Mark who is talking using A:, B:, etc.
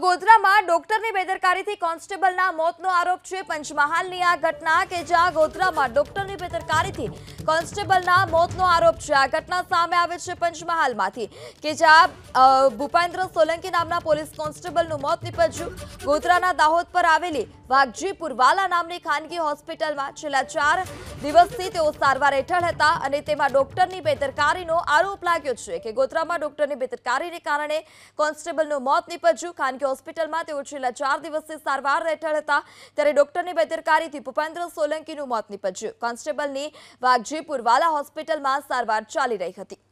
A: ગોત્રામાં ડોક્ટરની બેદરકારીથી કોન્સ્ટેબલના મોતનો આરોપ છે પંચમહાલની આ ઘટના કેજા ગોત્રામાં ડોક્ટરની બેદરકારીથી કોન્સ્ટેબલના મોતનો આરોપ છે આ ઘટના સામે આવે છે પંચમહાલમાંથી કેજા ભૂપેન્દ્ર સોલંકી નામનો પોલીસ કોન્સ્ટેબલનું મોત નિપજ ગોત્રાના દાહોદ પર આવેલી વાઘજીપુરવાલા નામની ખાનગી હોસ્પિટલમાં છેલાચાર દિવસથી તે સારવાર હેઠળ હતો અને તેમાં ડોક્ટરની બેદરકારીનો આરોપ લાગ્યો છે કે ગોત્રામાં ડોક્ટરની બેદરકારીને કારણે કોન્સ્ટેબલનો મોત નિપજ હોસ્પિટલ માં તે ઓછલા 4 દિવસ સે સારવાર લેતા ત્યારે ડોક્ટર ની બેદરકારી થી પુપेन्द्र સોલંકી નું મોત ની પજ્યું કોન્સ્ટેબલ ની વાજજીપુર વાલા હોસ્પિટલ માં સારવાર ચાલી રહી હતી